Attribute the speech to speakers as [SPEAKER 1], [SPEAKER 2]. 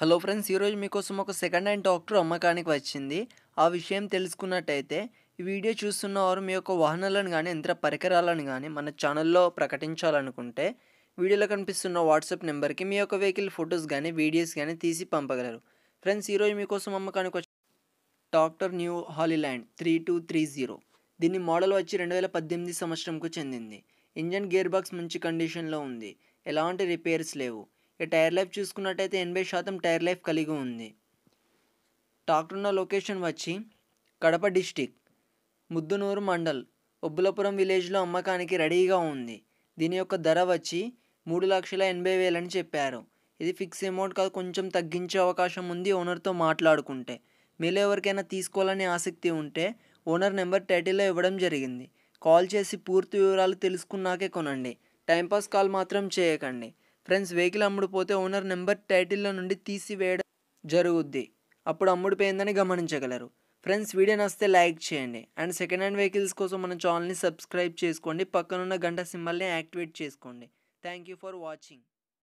[SPEAKER 1] hello friends ఈరోజు మీకోసం ఒక సెకండ్ హ్యాండ్ డాక్టర్ అమ్మకానికి వచ్చింది ఆ విషయం తెలుసుకున్నట్టయితే ఈ వీడియో చూస్తున్న వారు మీ యొక్క వాహనాలను కానీ యంత్ర పరికరాలను కానీ మన ఛానల్లో ప్రకటించాలనుకుంటే వీడియోలో కనిపిస్తున్న వాట్సాప్ నెంబర్కి మీ యొక్క వెహికల్ ఫొటోస్ కానీ వీడియోస్ కానీ తీసి పంపగలరు ఫ్రెండ్స్ ఈరోజు మీకోసం అమ్మకానికి వచ్చి tractor new Holland three two three zero దీని మోడల్ వచ్చి రెండు వేల పద్దెనిమిది సంవత్సరంకు చెందింది ఇంజన్ గేర్ బాక్స్ మంచి కండిషన్లో ఉంది ఎలాంటి రిపేర్స్ లేవు ఈ టైర్ లైఫ్ చూసుకున్నట్టయితే ఎనభై శాతం టైర్ లైఫ్ కలిగి ఉంది ట్రాక్టర్ ఉన్న లొకేషన్ వచ్చి కడప డిస్టిక్ ముద్దునూరు మండల్ ఒబ్బులపురం విలేజ్లో అమ్మకానికి రెడీగా ఉంది దీని యొక్క ధర వచ్చి మూడు లక్షల ఎనభై వేలని చెప్పారు ఇది ఫిక్స్ అమౌంట్ కాదు కొంచెం తగ్గించే అవకాశం ఉంది ఓనర్తో మాట్లాడుకుంటే మీలో ఎవరికైనా తీసుకోవాలని ఆసక్తి ఉంటే ఓనర్ నెంబర్ టైటిల్లో ఇవ్వడం జరిగింది కాల్ చేసి పూర్తి వివరాలు తెలుసుకున్నాకే కొనండి టైంపాస్ కాల్ మాత్రం చేయకండి ఫ్రెండ్స్ వెహికల్ అమ్ముడుపోతే ఓనర్ నెంబర్ టైటిల్లో నుండి తీసివేయడం జరుగుద్ది అప్పుడు పోయిందని గమనించగలరు ఫ్రెండ్స్ వీడియో నస్తే లైక్ చేయండి అండ్ సెకండ్ హ్యాండ్ వెహికల్స్ కోసం మన ఛానల్ని సబ్స్క్రైబ్ చేసుకోండి పక్కనున్న గంట సింబల్ని యాక్టివేట్ చేసుకోండి థ్యాంక్ యూ ఫర్ వాచింగ్